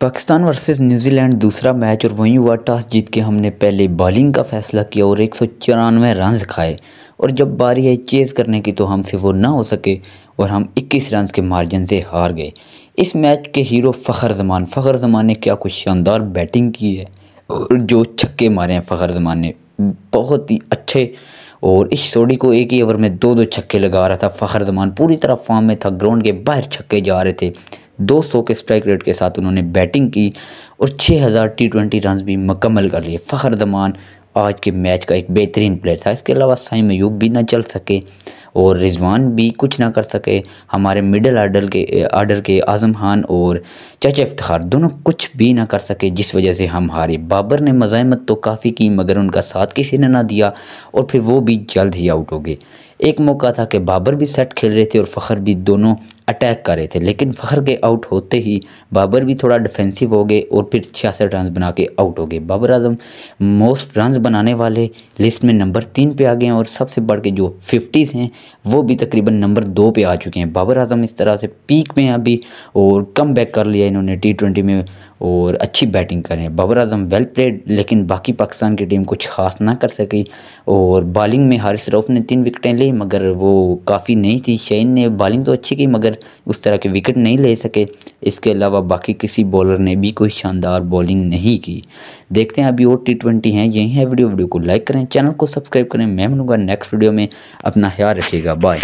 Pakistan versus New Zealand दूसरा match और वहीं हुआ टॉस जीत के हमने पहले बॉलिंग का फैसला किया और एक सौ चौरानवे रन खाए और जब बारी आई चेज़ करने की तो हमसे वो ना हो सके और हम 21 रन के मार्जिन से हार गए इस मैच के हीरो फ़खर जमान फ़खर जमान ने क्या कुछ शानदार बैटिंग की है और जो छक्के मारे हैं फ़खर जमान ने बहुत ही अच्छे और इस सोडी को एक ही ओवर में दो दो छक्के लगा रहा था फ़खर जमान पूरी तरह फॉर्म में था ग्राउंड के बाहर छक्के जा रहे थे दो सौ के स्ट्राइक रेट के साथ उन्होंने बैटिंग की और छः हज़ार टी ट्वेंटी रन भी मुकम्मल कर लिए फ़खर दमान आज के मैच का एक बेहतरीन प्लेयर था इसके अलावा साई यूब भी ना चल सके और रिजवान भी कुछ ना कर सके हमारे मिडल आर्डर के आर्डर के आज़म खान और चाचा इफ्तार दोनों कुछ भी ना कर सके जिस वजह से हम हारे बाबर ने मज़ामत तो काफ़ी की मगर उनका साथ किसी ने ना दिया और फिर वो भी जल्द ही आउट हो गए एक मौका था कि बाबर भी सेट खेल रहे थे और फ़खर भी दोनों अटैक कर रहे थे लेकिन फ़खर के आउट होते ही बाबर भी थोड़ा डिफेंसिव हो गए और फिर छियासठ रन बना के आउट हो गए बाबर आजम मोस्ट रन बनाने वाले लिस्ट में नंबर तीन पे आ गए हैं और सबसे बढ़ के जो फिफ्टीज़ हैं वो भी तकरीबन नंबर दो पे आ चुके हैं बाबर आजम इस तरह से पीक में हैं अभी और कम बैक कर लिया इन्होंने टी ट्वेंटी में और अच्छी बैटिंग कर रहे हैं बाबर आजम वेल प्लेड लेकिन बाकी पाकिस्तान की टीम कुछ खास ना कर सकी और बॉलिंग में हारिस रऊफ़ ने तीन विकटें ली मगर वो काफ़ी नहीं थी शहीन ने बॉलिंग तो अच्छी की मगर उस तरह के विकेट नहीं ले सके इसके अलावा बाकी किसी बॉलर ने भी कोई शानदार बॉलिंग नहीं की देखते हैं अभी और टी ट्वेंटी हैं यही है वीडियो वीडियो को लाइक करें चैनल को सब्सक्राइब करें मैं मिलूंगा नेक्स्ट वीडियो में अपना ख्याल Bye.